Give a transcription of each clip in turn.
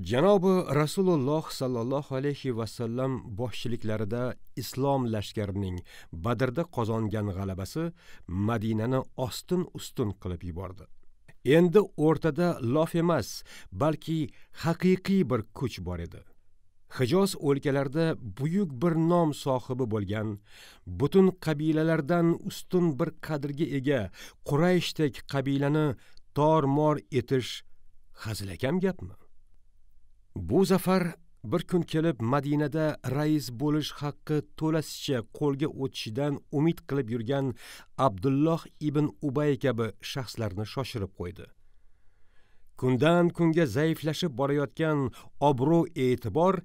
janobi rasululloh sollallohu alayhi vasallam boshchiliklarida islom lashkarining badrda qozongan g'alabasi madinani ostin ustun qilib yubordi endi o'rtada lof emas balki haqiqiy bir kuch bor edi hijoz o'lkalarida buyuk bir nom sohibi bo'lgan butun qabilalardan ustun bir qadrga ega qurayshdek qabilani tor mor etish hazilakam gapmi bu zafar bir kun kelib madinada rais bo'lish haqqi to'lasicha qo'lga o'tishidan umid qilib yurgan abdulloh ibn ubay kabi shaxslarni shoshirib qo'ydi kundan kunga zaiflashib borayotgan obro' e'tibor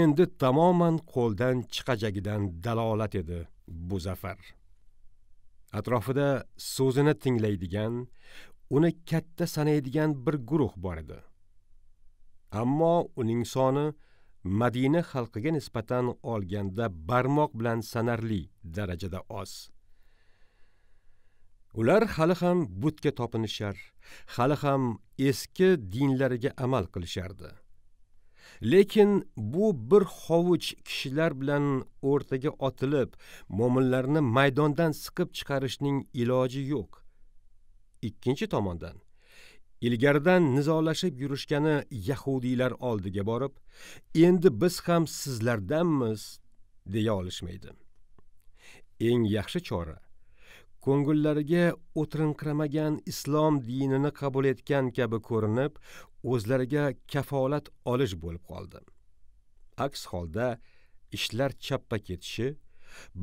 endi tamoman qo'ldan chiqajagidan dalolat edi bu zafar atrofida so'zini tinglaydigan uni katta sanaydigan bir guruh bor edi ammo uning soni madina xalqiga nisbatan olganda barmoq bilan sanarli darajada oz ular hali ham butga topinishar hali ham eski dinlariga amal qilishardi lekin bu bir hovuch kishilar bilan o'rtaga otilib mo'minlarni maydondan siqib chiqarishning iloji yo'q ikkinchi tomondan ilgaridan nizolashib yurishgani yahudiylar oldiga borib endi biz ham sizlardanmiz deya olishmaydi eng yaxshi chora ko'ngillariga o'tirinqiramagan islom dinini qabul etgan kabi ko'rinib o'zlariga kafolat olish bo'lib qoldi aks holda ishlar chappa ketishi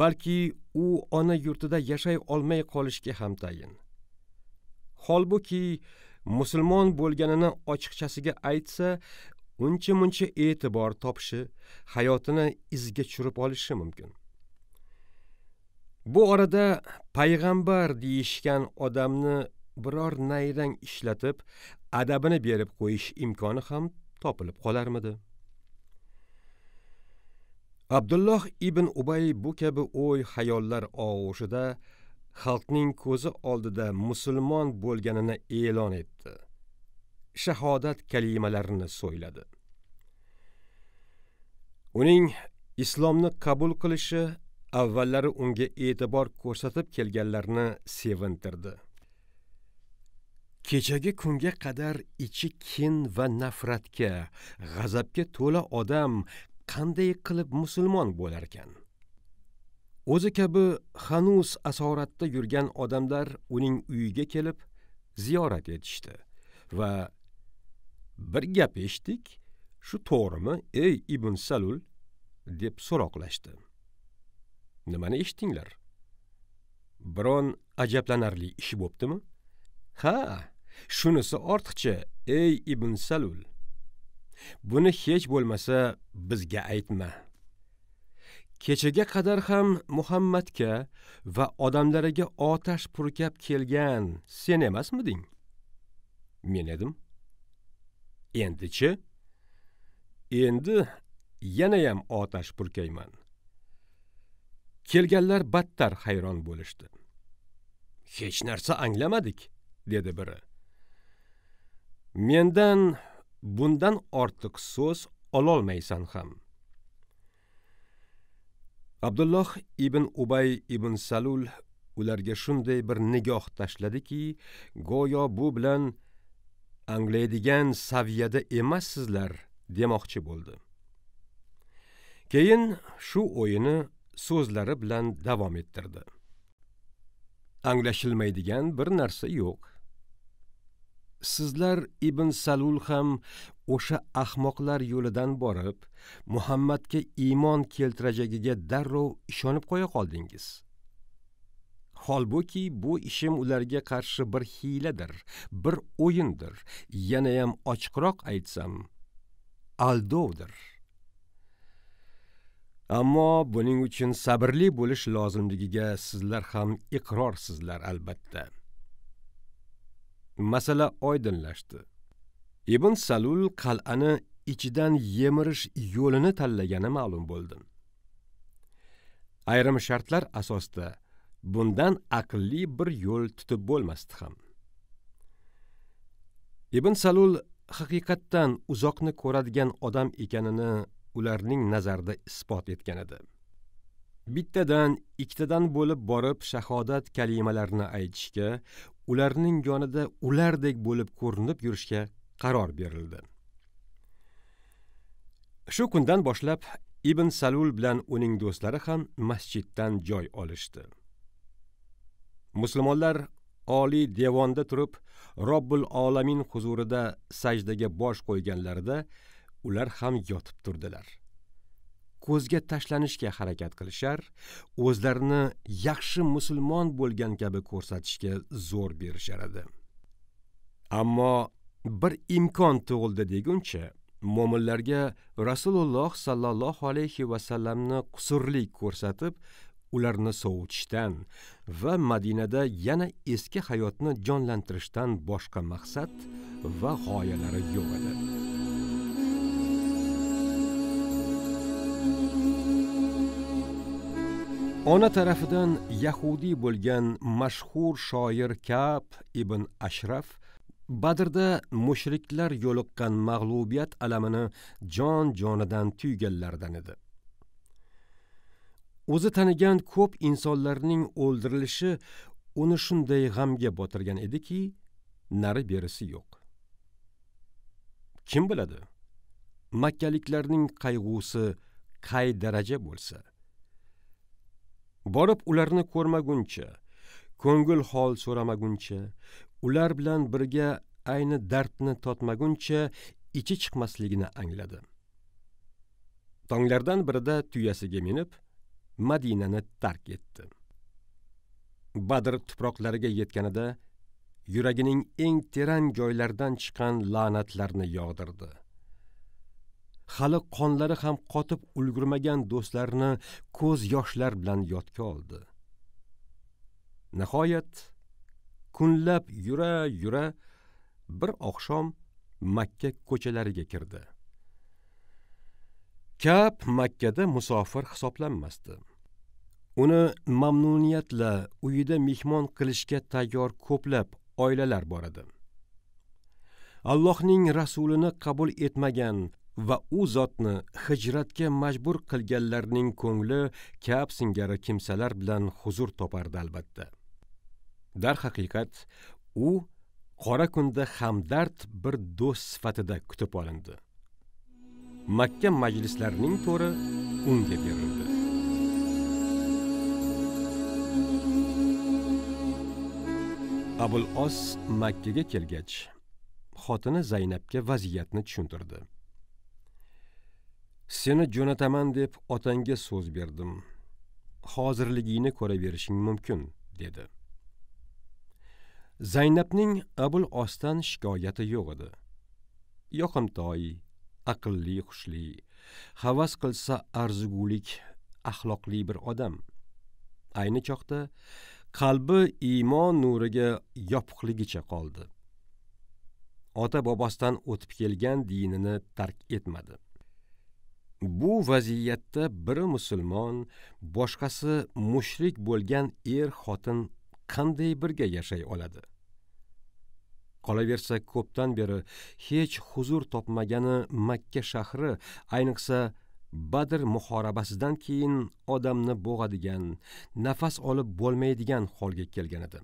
balki u ona yurtida yashay olmay qolishga ham tayin holbuki musulmon bo'lganini ochiqchasiga aytsa uncha muncha e'tibor topishi hayotini izga tushirib olishi mumkin bu orada payg'ambar deyishgan odamni biror nayrang ishlatib adabini berib qo'yish imkoni ham topilib qolarmidi abdulloh ibn ubay bu kabi o'y xayollar og'ushida xalqning ko'zi oldida musulmon bo'lganini e'lon etdi shahodat kalimalarini so'yladi uning islomni qabul qilishi avvallari unga e'tibor ko'rsatib kelganlarni sevintirdi kechagi kunga qadar ichi kin va nafratga g'azabga to'la odam qanday qilib musulmon bo'larkan o'zi kabi xanus asoratda yurgan odamlar uning uyiga kelib ziyorat etishdi va bir gap eshitdik shu to'g'rimi ey ibn salul deb so'roqlashdi nimani eshitdinglar biron ajablanarli ish bo'ptimi ha shunisi ortiqcha ey ibn salul buni hech bo'lmasa bizga aytma kechaga qadar ham muhammadga va odamlariga otash purkab kelgan sen emasmiding men edim endichi endi yanayam otash purkayman kelganlar battar hayron bo'lishdi hech narsa anglamadik dedi biri mendan bundan ortiq so'z ololmaysan ham abdulloh ibn ubay ibn salul ularga shunday bir nigoh tashladiki go'yo bu bilan anglaydigan saviyada emassizlar demoqchi bo'ldi keyin shu o'yini so'zlari bilan davom ettirdi anglashilmaydigan bir narsa yo'q sizlar ibn salul ham o'sha ahmoqlar yo'lidan borib muhammadga iymon keltirajagiga darrov ishonib qo'ya qoldingiz holbuki bu ishim ularga qarshi bir hiyladir bir o'yindir yanayam ochiqroq aytsam aldovdir ammo buning uchun sabrli bo'lish lozimligiga sizlar ham iqrorsizlar albatta masala oydinlashdi ibn salul qal'ani ichidan yemirish yo'lini tanlagani ma'lum bo'ldi ayrim shartlar asosida bundan aqlli bir yo'l tutib bo'lmasdi ham ibn salul haqiqatdan uzoqni ko'radigan odam ekanini ularning nazarida isbot etgan edi bittadan ikkitadan bo'lib borib shahodat kalimalarini aytishga ularning yonida ulardek bo'lib ko'rinib yurishga qaror berildi shu kundan boshlab ibn salul bilan uning do'stlari ham masjiddan joy olishdi musulmonlar oliy devonda turib robbil olamin huzurida sajdaga bosh qo'yganlarida ular ham yotib turdilar ko'zga tashlanishga harakat qilishar o'zlarini yaxshi musulmon bo'lgan kabi ko'rsatishga zo'r berishar edi ammo bir imkon tug'ildi deguncha mo'minlarga rasululloh sollallohu alayhi vasallamni qusurlik ko'rsatib ularni sovutishdan va madinada yana eski hayotni jonlantirishdan boshqa maqsad va g'oyalari yo'q edi ona tarafidan yahudiy bo'lgan mashhur shoir kab ibn ashraf badrda mushriklar yo'liqqan mag'lubiyat alamini jon jonidan tuyganlardan edi o'zi tanigan ko'p insonlarning o'ldirilishi uni shunday g'amga botirgan ediki nari berisi yo'q kim biladi makkaliklarning qayg'usi qay daraja bo'lsa borib ularni ko'rmaguncha ko'ngil hol so'ramaguncha ular bilan birga ayni dardni totmaguncha ichi chiqmasligini angladi tonglardan birida tuyasiga minib madinani tark etdi badr tuproqlariga yetganida yuragining eng teran joylaridan chiqqan la'natlarni yog'dirdi hali qonlari ham qotib ulgurmagan do'stlarini ko'z yoshlar bilan yodga oldi nihoyat kunlab yura yura bir oqshom makka ko'chalariga kirdi kab makkada musofir hisoblanmasdi uni mamnuniyatla uyida mehmon qilishga tayyor ko'plab oilalar bor edi allohning rasulini qabul etmagan va u zotni hijratga majbur qilganlarning ko'ngli kab singari kimsalar bilan huzur topardi albatta darhaqiqat u qora kunda hamdard bir do'st sifatida kutib olindi makka majlislarining to'ri unga berildi abul os makkaga kelgach xotini zaynabga vaziyatni tushuntirdi seni jo'nataman deb otangga so'z berdim hozirligingni ko'raverishing mumkin dedi zaynabning abul osdan shikoyati yo'q edi yoqimtoy aqlli xushli havas qilsa arzugulik axloqli bir odam ayni choqda qalbi iymon nuriga yopiqligicha qoldi ota bobosidan o'tib kelgan dinini tark etmadi bu vaziyatda biri musulmon boshqasi mushrik bo'lgan er xotin qanday birga yashay oladi qolaversa ko'pdan beri hech huzur topmagani makka shahri ayniqsa badr muhorabasidan keyin odamni bo'g'adigan nafas olib bo'lmaydigan holga kelgan edi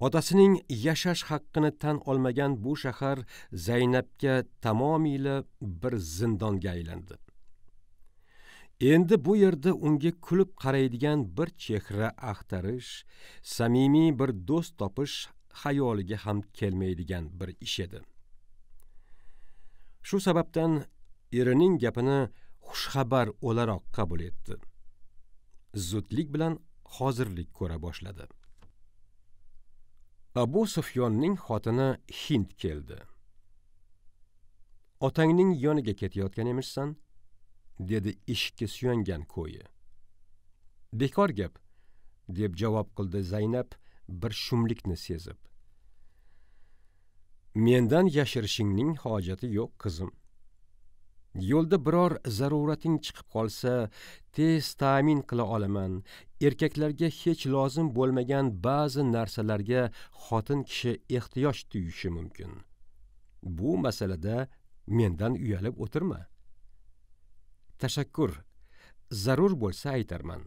otasining yashash haqqini tan olmagan bu shahar zaynabga tamomila bir zindonga aylandi endi bu yerda unga kulib qaraydigan bir chehra axtarish samimiy bir do'st topish xayoliga ham kelmaydigan bir ish edi shu sababdan erining gapini xushxabar o'laroq qabul etdi zudlik bilan hozirlik ko'ra boshladi abu sufyonning xotini hind keldi otangning yoniga ketayotgan emishsan dedi eshikka suyangan ko'yi bekor gap deb javob qildi zaynab bir shumlikni sezib mendan yashirishingning hojati yo'q qizim yo'lda biror zarurating chiqib qolsa tez ta'min qila olaman erkaklarga hech lozim bo'lmagan ba'zi narsalarga xotin kishi ehtiyoj tuyishi mumkin bu masalada mendan uyalib o'tirma tashakkur zarur bo'lsa aytarman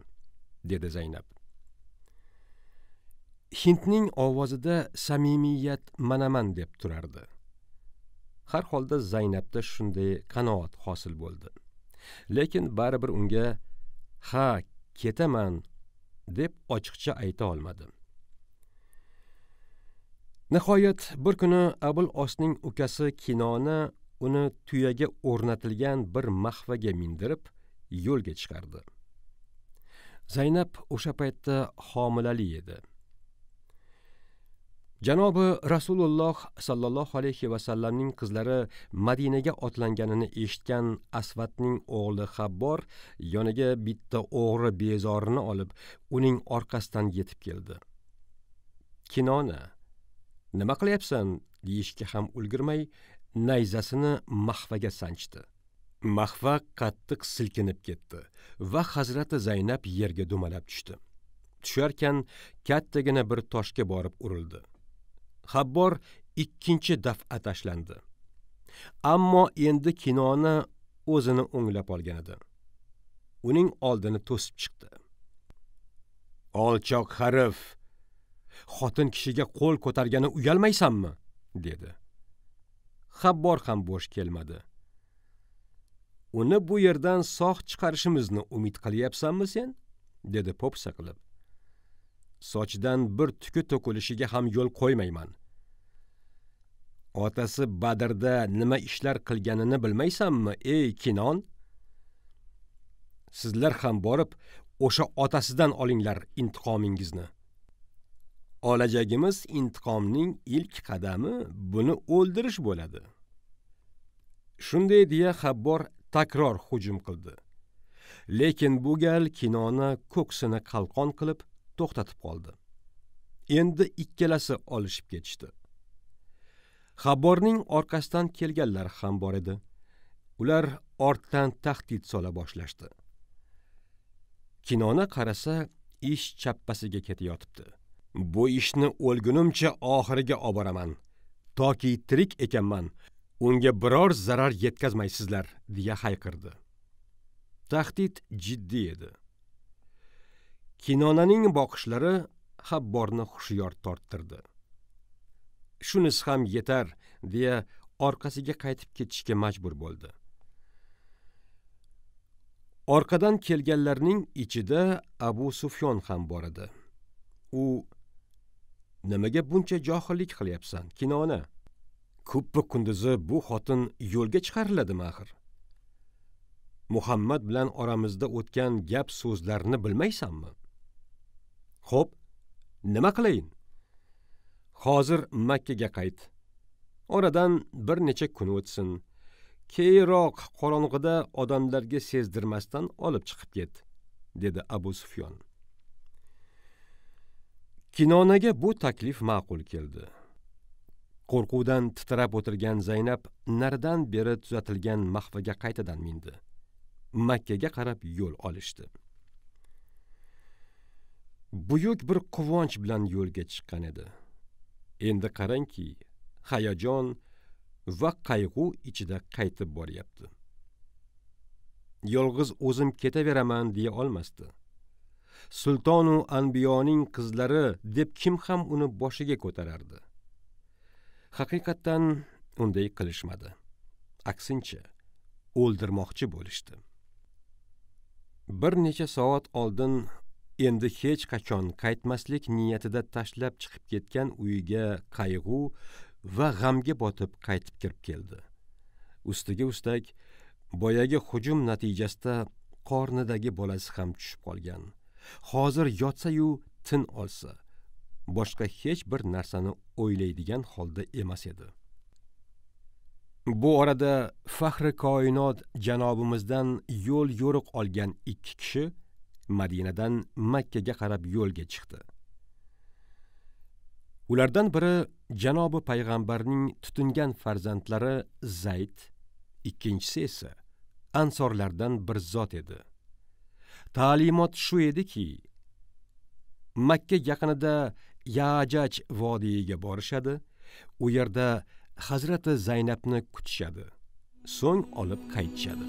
dedi zaynab hindning ovozida samimiyat manaman deb turardi har holda zaynabda shunday qanoat hosil bo'ldi lekin baribir unga ha ketaman deb ochiqcha ayta olmadi nihoyat bir kuni abul osning ukasi kinona uni tuyaga o'rnatilgan bir mahvaga mindirib yo'lga chiqardi zaynab o'sha paytda homilali edi janobi rasululloh sollallohu alayhi vasallamning qizlari madinaga otlanganini eshitgan asvatning o'g'li habbor yoniga bitta o'g'ri bezorini olib uning orqasidan yetib keldi kinona nima qilyapsan deyishga ham ulgurmay nayzasini mahvaga sanchdi mahva qattiq silkinib ketdi va hazrati zaynab yerga dumalab tushdi tusharkan kattagina bir toshga borib urildi Xabbor ikkinchi daf'a tashlandi ammo endi kinoni o'zini o'nglab olgan edi uning oldini to'sib chiqdi olchoq xarif, xotin kishiga qo'l ko'targani uyalmaysanmi dedi Xabbor ham bo'sh kelmadi uni bu yerdan sog' chiqarishimizni umid qilyapsanmi sen dedi popsa qilib sochdan bir tuki to'kilishiga ham yo'l qo'ymayman otasi badrda nima ishlar qilganini bilmaysanmi ey kinon sizlar ham borib o'sha otasidan olinglar intiqomingizni olajagimiz intiqomning ilk qadami buni o'ldirish bo'ladi shunday deya habbor takror hujum qildi lekin bu gal kinoni ko'ksini qalqon qilib to'xtatib qoldi endi ikkalasi olishib ketishdi xaborning orqasidan kelganlar ham bor edi ular ortdan tahdid sola boshlashdi kinona qarasa ish chappasiga ketayotibdi bu ishni o'lgunimcha oxiriga oboraman toki tirik ekanman unga biror zarar yetkazmaysizlar deya hayqirdi tahdid jiddiy edi kinonaning boqishlari habborni hushyor torttirdi shunisi ham yetar deya orqasiga qaytib ketishga majbur bo'ldi orqadan kelganlarning ichida abu sufyon ham bor edi u nimaga buncha johillik qilyapsan kinona kuppa kunduzi bu xotin yo'lga chiqariladimi axir muhammad bilan oramizda o'tgan gap so'zlarni bilmaysanmi Xo'p, nima qilayin? Hozir Makka ga qayt. Oradan bir necha kun o'tsin. Keyroq qorong'ida odamlarga sezdirmasdan olib chiqib ket, dedi Abu Sufyon. Kinonaga bu taklif ma'qul keldi. qo'rquvdan titrab o'tirgan zaynab naridan beri tuzatilgan mahvaga qaytadan mindi makkaga qarab yo'l olishdi buyuk bir quvonch bilan yo'lga chiqqan edi endi qarangki hayajon va qayg'u ichida qaytib boryapti yolg'iz o'zim ketaveraman deya olmasdi sultonu anbiyoning qizlari deb kim ham uni boshiga ko'tarardi haqiqatdan unday qilishmadi aksincha o'ldirmoqchi bo'lishdi bir necha soat oldin endi hech qachon qaytmaslik niyatida tashlab chiqib ketgan uyiga qayg'u va g'amga botib qaytib kirib keldi ustiga ustak boyagi hujum natijasida qornidagi bolasi ham tushib qolgan hozir yotsayu tin olsa boshqa hech bir narsani o'ylaydigan holda emas edi bu orada faxri koinot janobimizdan yo'l yo'riq olgan ikki kishi madinadan makkaga qarab yo'lga chiqdi ulardan biri janobi payg'ambarning tutingan farzandlari zayd ikkinchisi esa ansorlardan bir zot edi ta'limot shu ediki makka yaqinida yajaj vodiyiga borishadi u yerda hazrati zaynabni kutishadi so'ng olib qaytishadi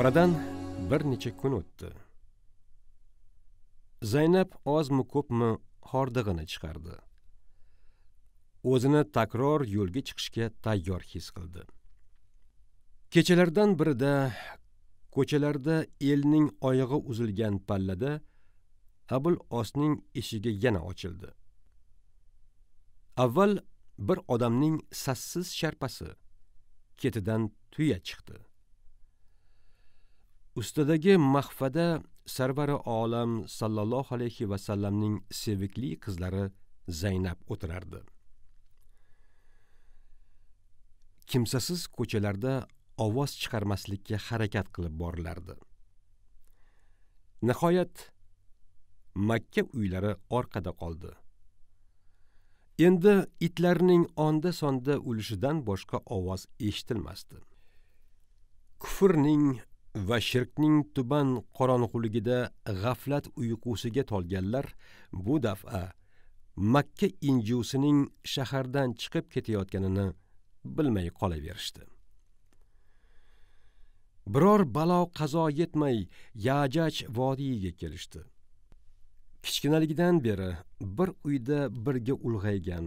oradan bir necha kun o'tdi zaynab ozmi ko'pmi hordig'ini chiqardi o'zini takror yo'lga chiqishga tayyor his qildi kechalardan birida ko'chalarda elning oyog'i uzilgan pallada abul osning eshigi yana ochildi avval bir odamning sassiz sharpasi ketidan tuya chiqdi Ustadagi mahfada sarvari olam sallallohu alayhi vasallamning sevikli qizlari zaynab o'tirardi kimsasiz ko'chalarda ovoz chiqarmaslikka harakat qilib borilardi nihoyat makka uylari orqada qoldi endi itlarning onda sonda ulishidan boshqa ovoz eshitilmasdi kufrning va shirkning tuban qorong'uligida g'aflat uyqusiga tolganlar bu dafa makka injusining shahardan chiqib ketayotganini bilmay qolaverishdi biror balo qazo yetmay yajaj vodiyiga kelishdi kichkinaligidan beri bir uyda birga ulg'aygan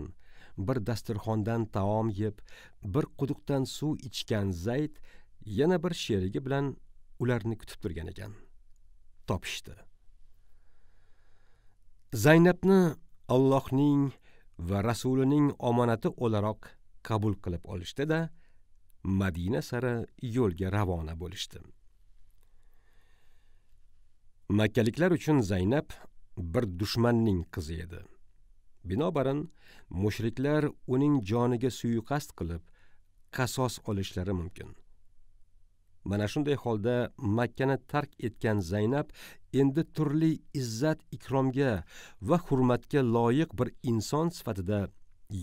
bir dasturxondan taom yeb bir quduqdan suv ichgan zayd yana bir sherigi bilan ularni kutib turgan ekan topishdi zaynabni allohning va rasulining omonati o'laroq qabul qilib olishdi da madina sari yo'lga ravona bo'lishdi makkaliklar uchun zaynab bir dushmanning qizi edi binobarin mushriklar uning joniga suiqasd qilib qasos olishlari mumkin mana shunday holda makkani tark etgan zaynab endi turli izzat ikromga va hurmatga loyiq bir inson sifatida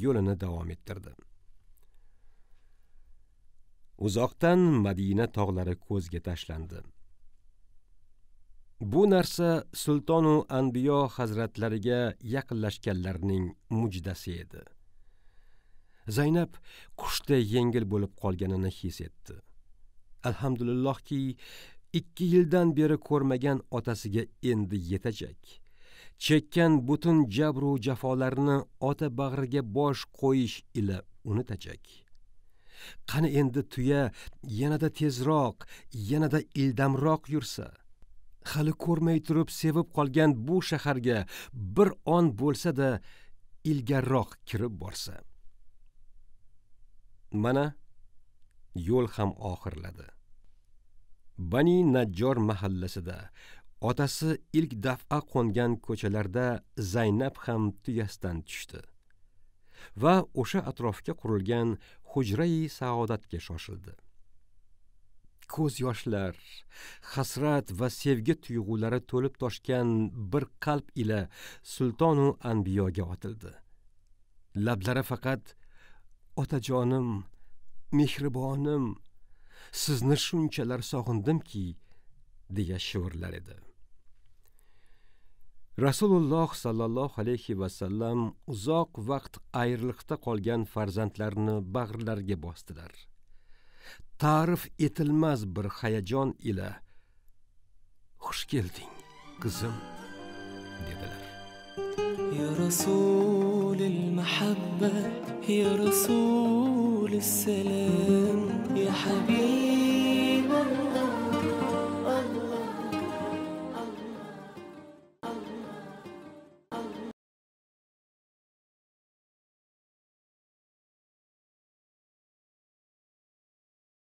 yo'lini davom ettirdi uzoqdan madina tog'lari ko'zga tashlandi bu narsa sultonu anbiyo hazratlariga yaqinlashganlarning mujdasi edi zaynab qushday yengil bo'lib qolganini his etdi alhamdulillahki ikki yildan beri ko'rmagan otasiga endi yetajak chekkan butun jabru jafolarni ota bag'riga bosh qo'yish ila unutajak qani endi tuya yanada tezroq yanada ildamroq yursa hali ko'rmay turib sevib qolgan bu shaharga bir on bo'lsa da ilgarroq kirib borsa mana yo'l ham oxirladi bani najjor mahallasida otasi ilk daf'a qo'ngan ko'chalarda zaynab ham tuyasidan tushdi va o'sha atrofga qurilgan hujrai saodatga shoshildi ko'z yoshlar hasrat va sevgi tuyg'ulari to'lib toshgan bir qalb ila sultonu anbiyoga otildi lablari faqat otajonim mehribonim sizni shunchalar sog'indimki deya shivirlar edi rasululloh sollallohu alayhi vasallam uzoq vaqt ayriliqda qolgan farzandlarini bag'rlariga bosdilar ta'rif etilmas bir hayajon ila xush kelding qizim dedilar يا رسول المحبة يا رسول السلام يا حبيب الله